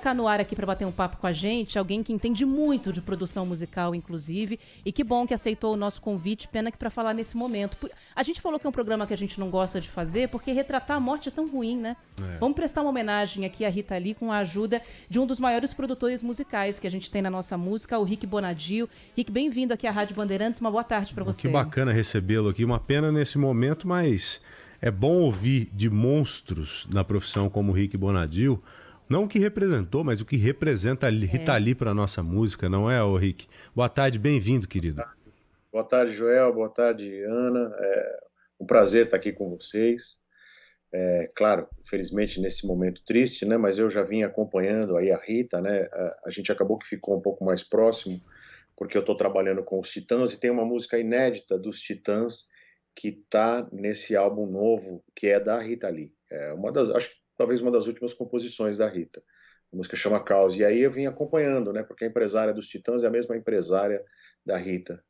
colocar no ar aqui para bater um papo com a gente alguém que entende muito de produção musical, inclusive, e que bom que aceitou o nosso convite, pena que para falar nesse momento. A gente falou que é um programa que a gente não gosta de fazer, porque retratar a morte é tão ruim, né? É. Vamos prestar uma homenagem aqui à Rita Lee com a ajuda de um dos maiores produtores musicais que a gente tem na nossa música, o Rick Bonadio. Rick, bem-vindo aqui à Rádio Bandeirantes, uma boa tarde para você. Que bacana recebê-lo aqui, uma pena nesse momento, mas é bom ouvir de monstros na profissão como o Rick Bonadio, não o que representou, mas o que representa a Rita é. Tá Lee para nossa música, não é, ô Rick? Boa tarde, bem-vindo, querido. Boa tarde. Joel, boa tarde, Ana. É um prazer estar aqui com vocês. É, claro, infelizmente nesse momento triste, né? Mas eu já vim acompanhando aí a Rita, né? A, gente acabou que ficou um pouco mais próximo, porque eu estou trabalhando com os Titãs e tem uma música inédita dos Titãs que está nesse álbum novo que é da Rita Lee. É uma das, acho que talvez uma das últimas composições da Rita. A música chama Caos. E aí eu vim acompanhando, né? Porque a empresária dos Titãs é a mesma empresária da Rita,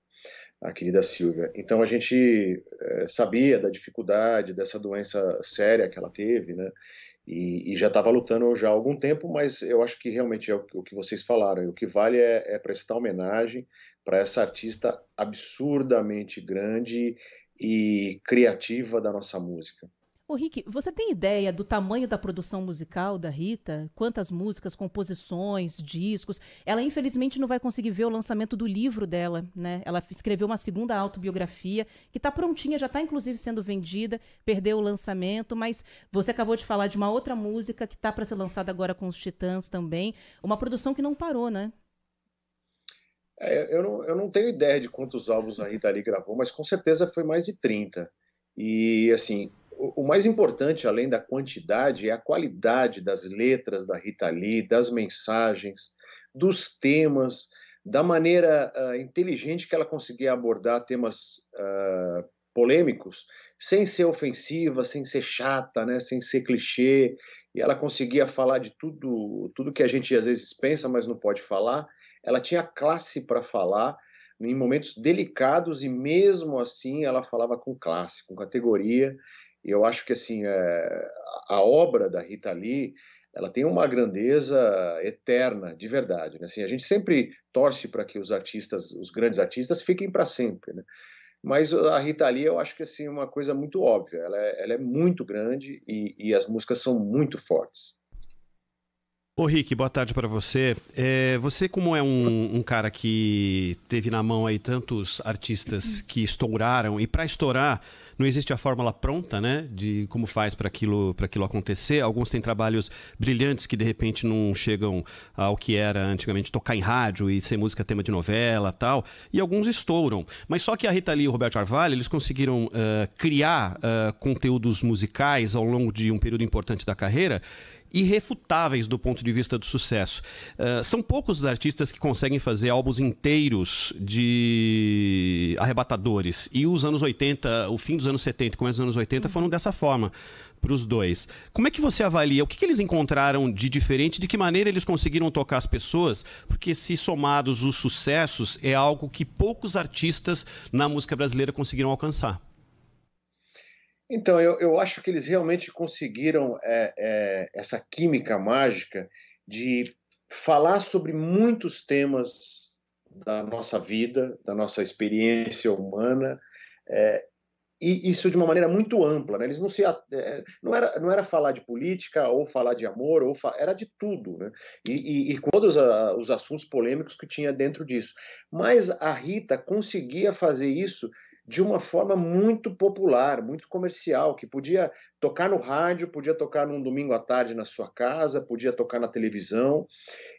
a querida Silvia. Então a gente é, sabia da dificuldade, dessa doença séria que ela teve, né? E, e já estava lutando já há algum tempo, mas eu acho que realmente é o, o que vocês falaram. E o que vale é, é prestar homenagem para essa artista absurdamente grande e criativa da nossa música. Ô Rick, você tem ideia do tamanho da produção musical da Rita? Quantas músicas, composições, discos? Ela infelizmente não vai conseguir ver o lançamento do livro dela, né? Ela escreveu uma segunda autobiografia que está prontinha, já está inclusive sendo vendida, perdeu o lançamento, mas você acabou de falar de uma outra música que está para ser lançada agora com os Titãs também, uma produção que não parou, né? É, eu, não, eu não tenho ideia de quantos álbuns a Rita ali gravou, mas com certeza foi mais de 30. E assim, o mais importante, além da quantidade, é a qualidade das letras da Rita Lee, das mensagens, dos temas, da maneira uh, inteligente que ela conseguia abordar temas uh, polêmicos, sem ser ofensiva, sem ser chata, né, sem ser clichê. E ela conseguia falar de tudo, tudo que a gente às vezes pensa, mas não pode falar. Ela tinha classe para falar em momentos delicados e mesmo assim ela falava com classe, com categoria eu acho que assim é, a obra da Rita Lee ela tem uma grandeza eterna, de verdade. Né? Assim, a gente sempre torce para que os artistas, os grandes artistas, fiquem para sempre. Né? Mas a Rita Lee, eu acho que assim é uma coisa muito óbvia. Ela é, ela é muito grande e, e as músicas são muito fortes. Ô Rick, boa tarde para você. É, você como é um, um, cara que teve na mão aí tantos artistas que estouraram e para estourar não existe a fórmula pronta, né? De como faz para aquilo para aquilo acontecer. Alguns têm trabalhos brilhantes que de repente não chegam ao que era antigamente tocar em rádio e ser música tema de novela tal. E alguns estouram. Mas só que a Rita Lee e o Roberto Arvalho eles conseguiram uh, criar uh, conteúdos musicais ao longo de um período importante da carreira irrefutáveis do ponto de vista do sucesso. Uh, são poucos os artistas que conseguem fazer álbuns inteiros de arrebatadores. E os anos 80, o fim dos anos 70 e começo dos anos 80 uhum. foram dessa forma para os dois. Como é que você avalia? O que, que, eles encontraram de diferente? De que maneira eles conseguiram tocar as pessoas? Porque se somados os sucessos, é algo que poucos artistas na música brasileira conseguiram alcançar. Então, eu, eu acho que eles realmente conseguiram é, é, essa química mágica de falar sobre muitos temas da nossa vida, da nossa experiência humana, é, e isso de uma maneira muito ampla. Né? Eles não se é, não era não era falar de política ou falar de amor ou fa... era de tudo, né? E, e, e todos a, os assuntos polêmicos que tinha dentro disso. Mas a Rita conseguia fazer isso de uma forma muito popular, muito comercial, que podia tocar no rádio, podia tocar num domingo à tarde na sua casa, podia tocar na televisão.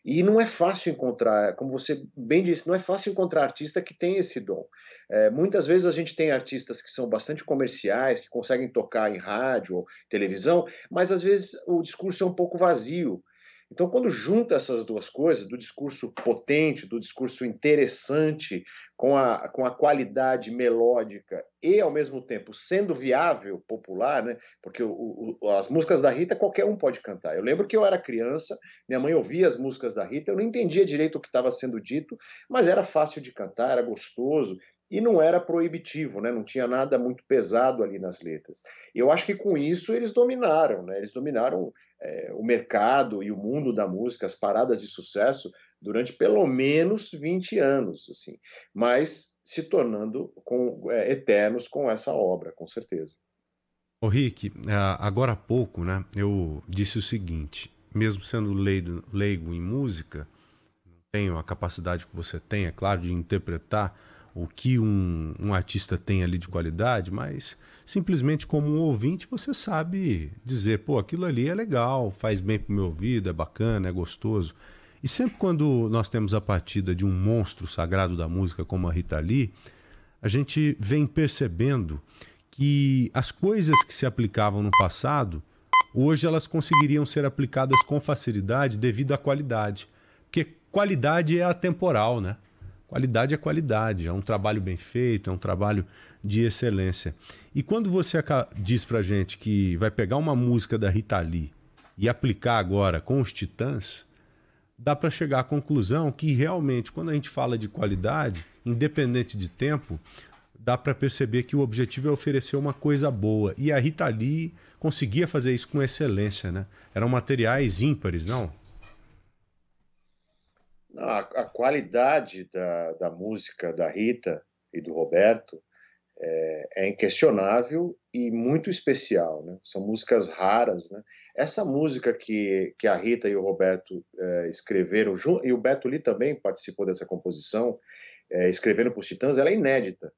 E não é fácil encontrar, como você bem disse, não é fácil encontrar artista que tem esse dom. É, muitas vezes a gente tem artistas que são bastante comerciais, que conseguem tocar em rádio, ou televisão, mas às vezes o discurso é um pouco vazio então, quando junta essas duas coisas, do discurso potente, do discurso interessante, com a, com a qualidade melódica e, ao mesmo tempo, sendo viável, popular, né? porque o, o, as músicas da Rita qualquer um pode cantar. Eu lembro que eu era criança, minha mãe ouvia as músicas da Rita, eu não entendia direito o que estava sendo dito, mas era fácil de cantar, era gostoso, e não era proibitivo, né? não tinha nada muito pesado ali nas letras. Eu acho que com isso eles dominaram, né? eles dominaram é, o mercado e o mundo da música, as paradas de sucesso, durante pelo menos 20 anos, assim, mas se tornando com, é, eternos com essa obra, com certeza. Ô Rick, é, agora há pouco né, eu disse o seguinte, mesmo sendo leigo, leigo em música, não tenho a capacidade que você tem, é claro, de interpretar o que um, um artista tem ali de qualidade, mas simplesmente como um ouvinte, você sabe dizer, pô, aquilo ali é legal, faz bem para o meu ouvido, é bacana, é gostoso. E sempre quando nós temos a partida de um monstro sagrado da música como a Rita Lee, a gente vem percebendo que as coisas que se aplicavam no passado, hoje elas conseguiriam ser aplicadas com facilidade devido à qualidade. Porque qualidade é atemporal, né? Qualidade é qualidade, é um trabalho bem feito, é um trabalho de excelência. E quando você diz pra gente que vai pegar uma música da Rita Lee e aplicar agora com os Titãs, dá para chegar à conclusão que realmente, quando a gente fala de qualidade, independente de tempo, dá para perceber que o objetivo é oferecer uma coisa boa. E a Rita Lee conseguia fazer isso com excelência, né? Eram materiais ímpares, não? A, a qualidade da, da música da Rita e do Roberto é, é, inquestionável e muito especial, né? São músicas raras, né? Essa música que, que a Rita e o Roberto é, escreveram, e o Beto Lee também participou dessa composição, é, escreveram para os Titãs, ela é inédita.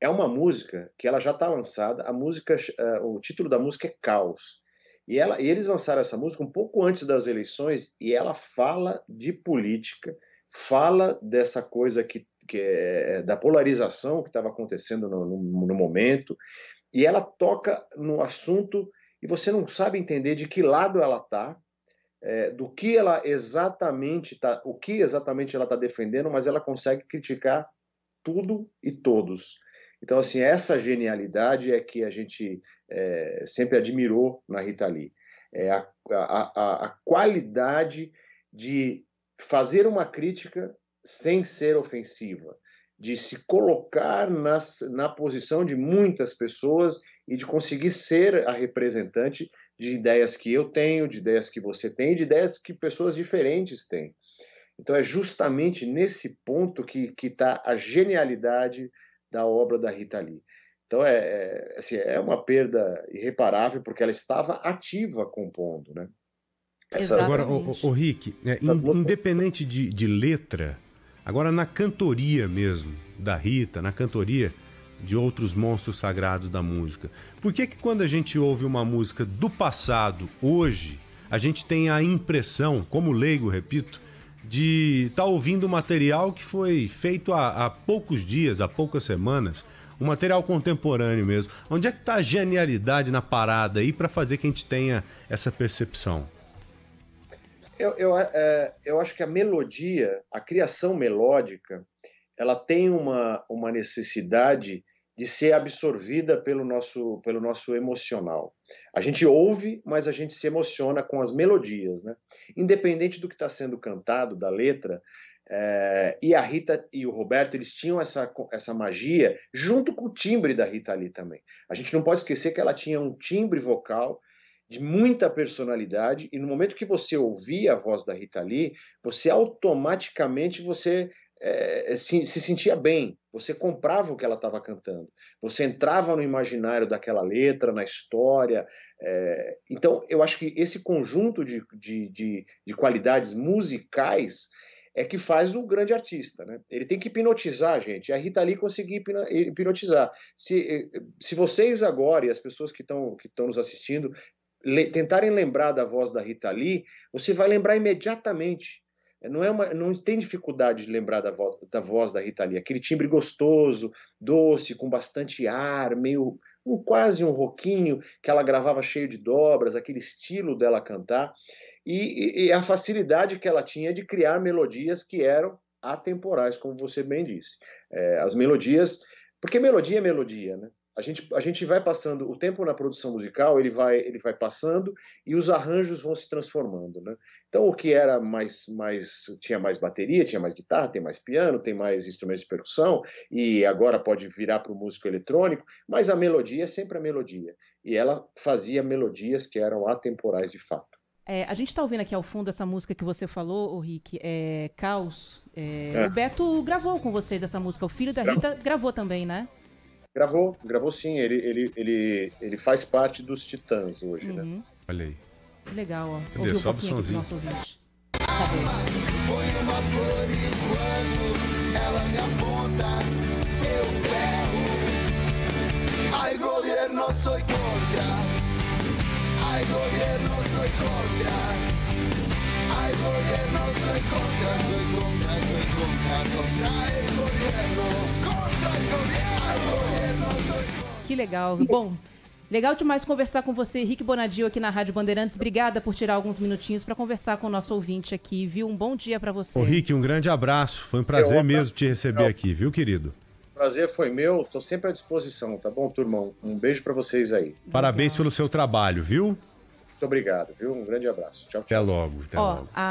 É uma música que ela já está lançada, a música, é, o título da música é Caos. E, ela, e eles lançaram essa música um pouco antes das eleições e ela fala de política, fala dessa coisa que, que é, é da polarização que estava acontecendo no, no, no momento, e ela toca no assunto e você não sabe entender de que lado ela está, é, do que ela exatamente tá, o que exatamente ela está defendendo, mas ela consegue criticar tudo e todos. Então, assim, essa genialidade é que a gente é, sempre admirou na Rita Lee. É a, a, a qualidade de fazer uma crítica sem ser ofensiva, de se colocar nas, na posição de muitas pessoas e de conseguir ser a representante de ideias que eu tenho, de ideias que você tem, de ideias que pessoas diferentes têm. Então é justamente nesse ponto que está a genialidade da obra da Rita Lee. Então, é, é, assim, é uma perda irreparável, porque ela estava ativa compondo, né? Essas... Agora, o, o, o Rick, é, in, independente de, de letra, agora na cantoria mesmo, da Rita, na cantoria de outros monstros sagrados da música, por que que quando a gente ouve uma música do passado, hoje, a gente tem a impressão, como leigo, repito, de estar tá ouvindo material que foi feito há, há poucos dias, há poucas semanas, um material contemporâneo mesmo. Onde é que está a genialidade na parada aí para fazer que a gente tenha essa percepção? Eu, eu, é, é, eu acho que a melodia, a criação melódica, ela tem uma, uma necessidade de ser absorvida pelo nosso, pelo nosso emocional. A gente ouve, mas a gente se emociona com as melodias, né? Independente do que está sendo cantado, da letra, é, e a Rita e o Roberto, eles tinham essa, essa magia junto com o timbre da Rita ali também. A gente não pode esquecer que ela tinha um timbre vocal de muita personalidade e no momento que você ouvia a voz da Rita Lee, você automaticamente você é, é, se, se, sentia bem, você comprava o que ela estava cantando, você entrava no imaginário daquela letra, na história. É, então, eu acho que esse conjunto de, de, de, de qualidades musicais é que faz um grande artista, né? Ele tem que hipnotizar, gente. É a Rita Lee conseguiu hipnotizar. Se, eh, se vocês agora e as pessoas que estão que nos assistindo le, tentarem lembrar da voz da Rita Lee, você vai lembrar imediatamente. É, não, é uma, não tem dificuldade de lembrar da, vo, da voz da Rita Lee. Aquele timbre gostoso, doce, com bastante ar, meio um, quase um roquinho que ela gravava cheio de dobras, aquele estilo dela cantar e, e, a facilidade que ela tinha de criar melodias que eram atemporais, como você bem disse. É, as melodias, porque melodia é melodia, né? A gente, a gente vai passando, o tempo na produção musical ele vai, ele vai passando e os arranjos vão se transformando. Né? Então, o que era mais, mais. tinha mais bateria, tinha mais guitarra, tem mais piano, tem mais instrumentos de percussão, e agora pode virar para o músico eletrônico, mas a melodia é sempre a melodia. E ela fazia melodias que eram atemporais de fato. É, a gente está ouvindo aqui ao fundo essa música que você falou, o Rick, é Caos. É, é. O Beto gravou com vocês essa música, o filho da Rita gravou, gravou também, né? Gravou, gravou sim. Ele, ele, ele, ele faz parte dos Titãs hoje, né? uhum. né? Olha aí. Que legal, ó. Cadê? Ouviu Sobe um pouquinho o aqui nosso ouvinte. Cadê? gobierno soy contra. gobierno soy contra, soy contra, soy contra, contra el gobierno, contra el gobierno, gobierno soy contra. Que legal. Bom, Legal demais conversar com você, Henrique Bonadio, aqui na Rádio Bandeirantes. Obrigada por tirar alguns minutinhos para conversar com o nosso ouvinte aqui, viu? Um bom dia para você. Ô, Rick, um grande abraço. Foi um prazer mesmo te receber aqui, viu, querido? Prazer foi meu. Estou sempre à disposição, tá bom, turmão? Um beijo para vocês aí. Parabéns Legal. pelo seu trabalho, viu? Muito obrigado, viu? Um grande abraço. Tchau, tchau. Até logo. Até Ó, logo. A...